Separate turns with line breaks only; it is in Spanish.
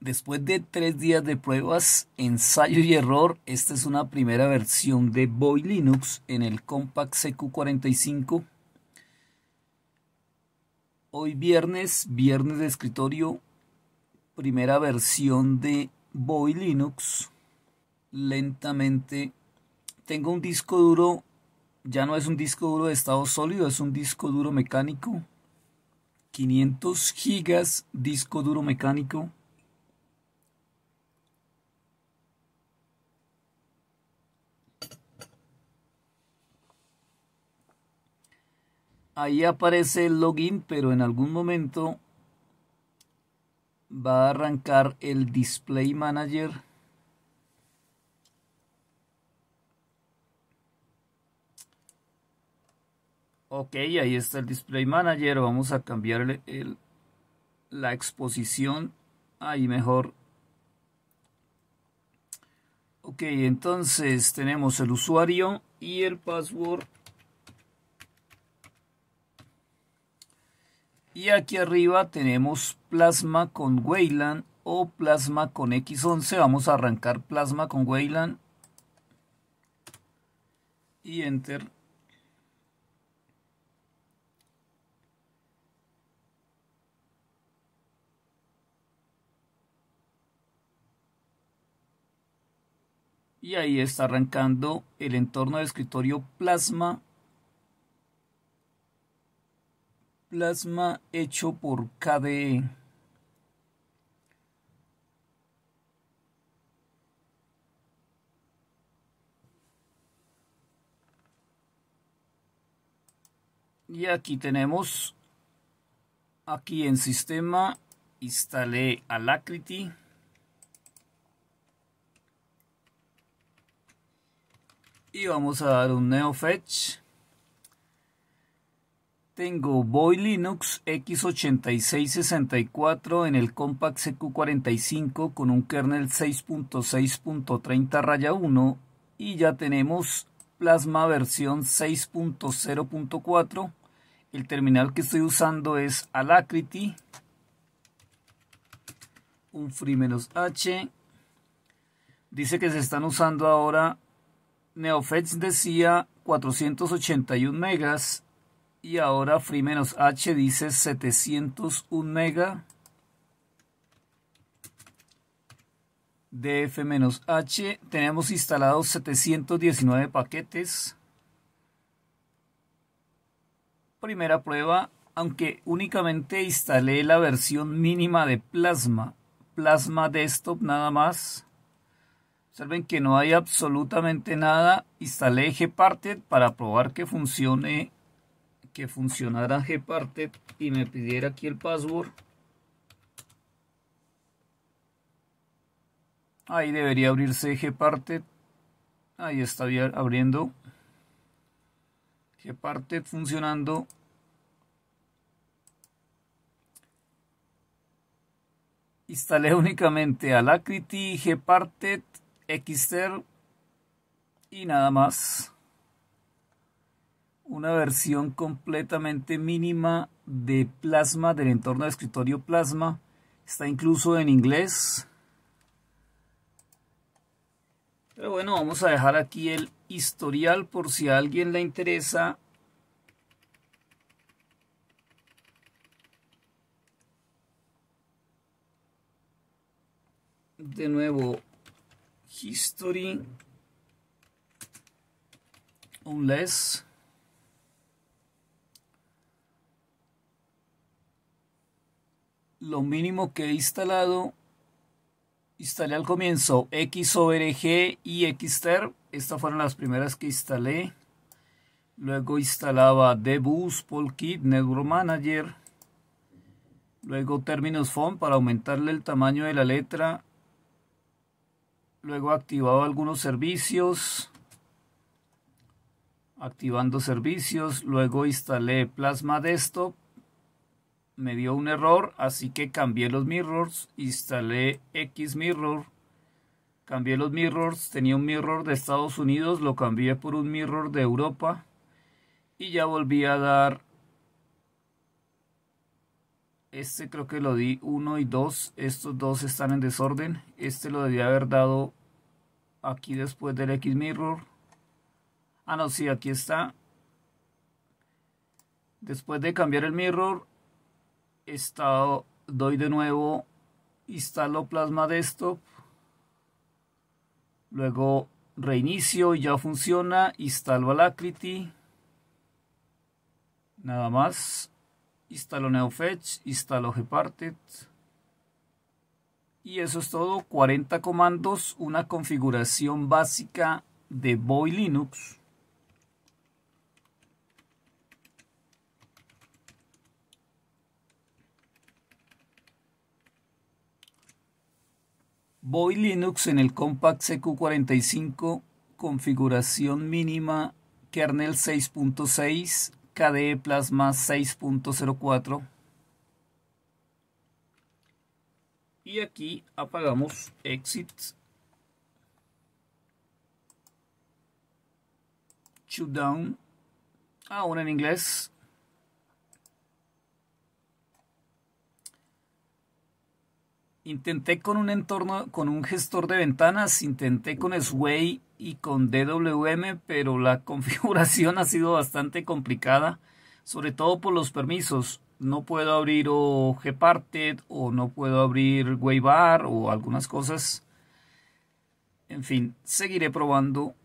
después de tres días de pruebas, ensayo y error, esta es una primera versión de Boy Linux en el Compact CQ45. Hoy viernes, viernes de escritorio, primera versión de Boy Linux. Lentamente tengo un disco duro, ya no es un disco duro de estado sólido, es un disco duro mecánico. 500 gigas disco duro mecánico ahí aparece el login, pero en algún momento va a arrancar el Display Manager. Ok, ahí está el Display Manager. Vamos a cambiarle la exposición. Ahí mejor. Ok, entonces tenemos el usuario y el password Y aquí arriba tenemos plasma con Wayland o plasma con X11. Vamos a arrancar plasma con Wayland. Y enter. Y ahí está arrancando el entorno de escritorio plasma plasma hecho por KDE. Y aquí tenemos, aquí en sistema, instalé Alacrity. Y vamos a dar un NeoFetch. Tengo Boy Linux X8664 en el Compact CQ45 con un kernel 6.6.30 raya 1 y ya tenemos Plasma versión 6.0.4. El terminal que estoy usando es Alacrity, un Free-H. Dice que se están usando ahora, Neofetch decía 481 megas y ahora Free H dice 701 mega. DF H. Tenemos instalados 719 paquetes. Primera prueba, aunque únicamente instalé la versión mínima de Plasma. Plasma Desktop nada más. Observen que no hay absolutamente nada. Instalé Gparted para probar que funcione que funcionara Gparted y me pidiera aquí el password, ahí debería abrirse Gparted. Ahí está abriendo Gparted funcionando. Instalé únicamente Alacrity, Gparted, Xter y nada más una versión completamente mínima de Plasma, del entorno de escritorio Plasma. Está incluso en inglés. Pero bueno, vamos a dejar aquí el historial por si a alguien le interesa. De nuevo, History, unless... lo mínimo que he instalado, instalé al comienzo XORG y Xter, estas fueron las primeras que instalé. Luego instalaba Dbus, Polkit, Network Manager. Luego términos font para aumentarle el tamaño de la letra. Luego activaba algunos servicios. Activando servicios. Luego instalé Plasma Desktop me dio un error, así que cambié los mirrors, instalé X-Mirror. cambié los mirrors, tenía un mirror de Estados Unidos, lo cambié por un mirror de Europa y ya volví a dar, este creo que lo di 1 y 2, estos dos están en desorden, este lo debía haber dado aquí después del Xmirror, ah no, sí, aquí está, después de cambiar el mirror estado, doy de nuevo, instalo Plasma Desktop, luego reinicio y ya funciona, instalo Alacrity, nada más, instalo NeoFetch, instalo Gparted, y eso es todo, 40 comandos, una configuración básica de Boy Linux. Boy Linux en el Compact CQ45, configuración mínima kernel 6.6, KDE Plasma 6.04. Y aquí apagamos exit. Shutdown. Ahora en inglés. Intenté con un entorno, con un gestor de ventanas, intenté con Sway y con DWM, pero la configuración ha sido bastante complicada, sobre todo por los permisos. No puedo abrir o Gparted o no puedo abrir Waybar o algunas cosas. En fin, seguiré probando